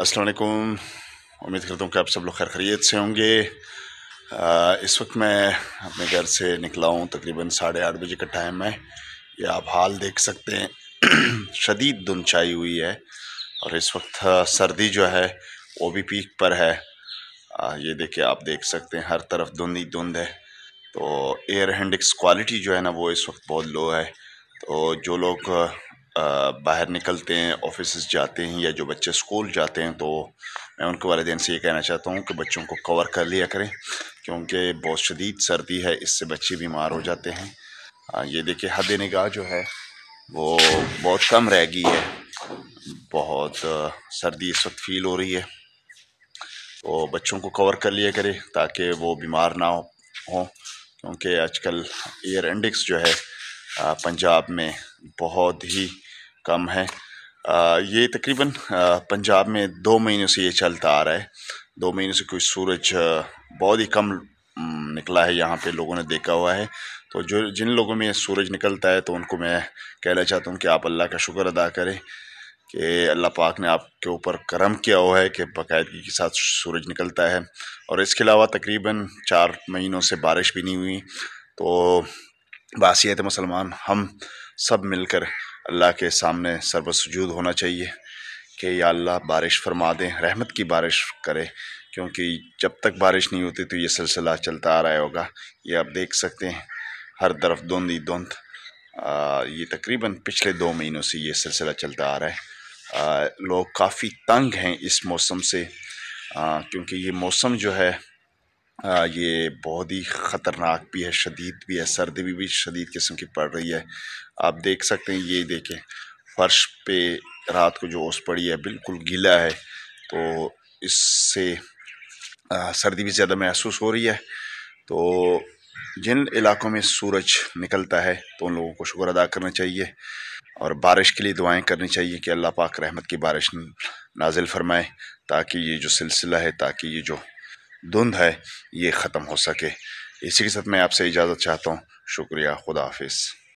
असलकुम उम्मीद करता हूँ कि आप सब लोग खैर खरीत से होंगे इस वक्त मैं अपने घर से निकला हूँ तकरीबन साढ़े आठ बजे का टाइम है ये आप हाल देख सकते हैं शदीद धुंद हुई है और इस वक्त सर्दी जो है वो भी पीक पर है आ, ये देखिए आप देख सकते हैं हर तरफ धुंध ही धुंध है तो एयर हैंडिक्स क्वालिटी जो है ना वो इस वक्त बहुत लो है तो जो लोग बाहर निकलते हैं ऑफिस जाते हैं या जो बच्चे स्कूल जाते हैं तो मैं उनके वालदेन से ये कहना चाहता हूँ कि बच्चों को कवर कर लिया करें क्योंकि बहुत शदीद सर्दी है इससे बच्चे बीमार हो जाते हैं ये देखिए हद निगाह जो है वो बहुत कम रह गई है बहुत सर्दी इस वक्त फील हो रही है तो बच्चों को कवर कर लिया करें ताकि वो बीमार ना हों क्योंकि आजकल एयर इंडिक्स जो है पंजाब में बहुत ही कम है आ, ये तकरीबन पंजाब में दो महीने से ये चलता आ रहा है दो महीने से कोई सूरज बहुत ही कम निकला है यहाँ पे लोगों ने देखा हुआ है तो जो जिन लोगों में सूरज निकलता है तो उनको मैं कहना चाहता हूँ कि आप अल्लाह का शुक्र अदा करें कि अल्लाह पाक ने आपके ऊपर करम किया हुआ है कि बाकायदगी के साथ सूरज निकलता है और इसके अलावा तकरीबन चार महीनों से बारिश भी नहीं हुई तो बासीत मुसलमान हम सब मिलकर अल्लाह के सामने सर्वसजूद होना चाहिए कि या अल्लाह बारिश फरमा दें रहमत की बारिश करे क्योंकि जब तक बारिश नहीं होती तो ये सिलसिला चलता आ रहा होगा ये आप देख सकते हैं हर तरफ धुंध ही धुंध ये तकरीबन पिछले दो महीनों से ये सिलसिला चलता आ रहा है आ, लोग काफ़ी तंग हैं इस मौसम से क्योंकि ये मौसम जो है ये बहुत ही ख़तरनाक भी है शदीद भी है सर्दी भी भी शदीद किस्म की पड़ रही है आप देख सकते हैं ये देखें फ़र्श पे रात को जो ओस पड़ी है बिल्कुल गीला है तो इससे सर्दी भी ज़्यादा महसूस हो रही है तो जिन इलाकों में सूरज निकलता है तो उन लोगों को शुक्र अदा करना चाहिए और बारिश के लिए दुआएं करनी चाहिए कि अल्लाह पाक रहमत की बारिश नाजिल फरमाए ताकि ये जो सिलसिला है ताकि ये जो धुंध है ये ख़त्म हो सके इसी के साथ मैं आपसे इजाज़त चाहता हूँ शुक्रिया खुदा हाफिज़